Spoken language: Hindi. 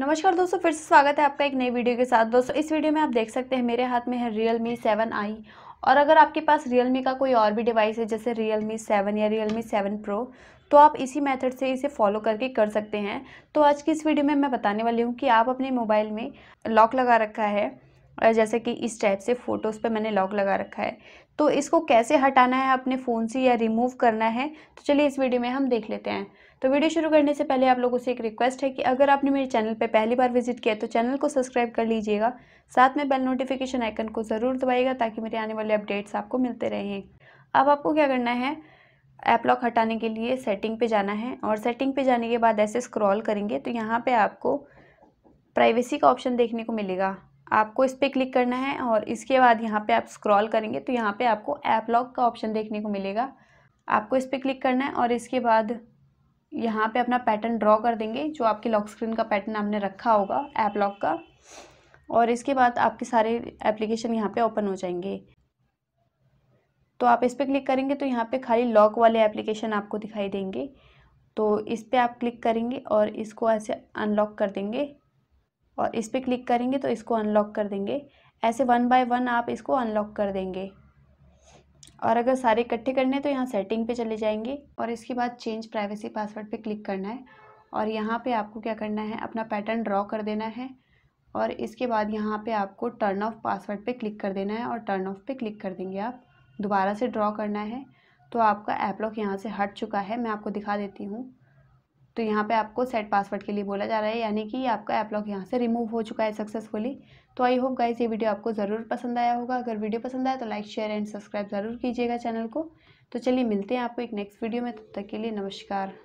नमस्कार दोस्तों फिर से स्वागत है आपका एक नई वीडियो के साथ दोस्तों इस वीडियो में आप देख सकते हैं मेरे हाथ में है रियल मी सेवन आई और अगर आपके पास रियल मी का कोई और भी डिवाइस है जैसे रियल मी सेवन या रियल मी सेवन प्रो तो आप इसी मेथड से इसे फॉलो करके कर सकते हैं तो आज की इस वीडियो में मैं बताने वाली हूँ कि आप अपने मोबाइल में लॉक लगा रखा है जैसे कि इस टाइप से फ़ोटोज़ पे मैंने लॉक लगा रखा है तो इसको कैसे हटाना है अपने फ़ोन से या रिमूव करना है तो चलिए इस वीडियो में हम देख लेते हैं तो वीडियो शुरू करने से पहले आप लोगों से एक रिक्वेस्ट है कि अगर आपने मेरे चैनल पर पहली बार विजिट किया है तो चैनल को सब्सक्राइब कर लीजिएगा साथ में बेल नोटिफिकेशन आइकन को ज़रूर दबाइएगा ताकि मेरे आने वाले अपडेट्स आपको मिलते रहें अब आपको क्या करना है ऐप लॉक हटाने के लिए सेटिंग पे जाना है और सेटिंग पे जाने के बाद ऐसे स्क्रॉल करेंगे तो यहाँ पे आपको प्राइवेसी का ऑप्शन देखने को मिलेगा आपको इस पर क्लिक करना है और इसके बाद यहाँ पे आप स्क्रॉल करेंगे तो यहाँ पे आपको ऐप लॉक का ऑप्शन देखने को मिलेगा आपको इस पर क्लिक करना है और इसके बाद यहाँ पे अपना पैटर्न ड्रॉ कर देंगे जो आपके लॉक स्क्रीन का पैटर्न आपने रखा होगा ऐप लॉक का और इसके बाद आपके सारे एप्लीकेशन यहाँ पर ओपन हो जाएंगे तो आप इस पर क्लिक करेंगे तो यहाँ पर खाली लॉक वाले एप्लीकेशन आपको दिखाई देंगे तो इस पर आप क्लिक करेंगे और इसको ऐसे अनलॉक कर देंगे और इस पर क्लिक करेंगे तो इसको अनलॉक कर देंगे ऐसे वन बाय वन आप इसको अनलॉक कर देंगे और अगर सारे इकट्ठे करने हैं तो यहाँ सेटिंग पे चले जाएंगे और इसके बाद चेंज प्राइवेसी पासवर्ड पे क्लिक करना है और यहाँ पे आपको क्या करना है अपना पैटर्न ड्रॉ कर देना है और इसके बाद यहाँ पे आपको टर्न ऑफ पासवर्ड पे क्लिक कर देना है और टर्न ऑफ पे क्लिक कर देंगे आप दोबारा से ड्रॉ करना है तो आपका ऐप लॉक यहाँ से हट चुका है मैं आपको दिखा देती हूँ तो यहाँ पे आपको सेट पासवर्ड के लिए बोला जा रहा है यानी कि आपका ऐप लॉक यहाँ से रिमूव हो चुका है सक्सेसफुली तो आई होप गाइज ये वीडियो आपको ज़रूर पसंद आया होगा अगर वीडियो पसंद आया तो लाइक शेयर एंड सब्सक्राइब ज़रूर कीजिएगा चैनल को तो चलिए मिलते हैं आपको एक नेक्स्ट वीडियो में तब तक के लिए नमस्कार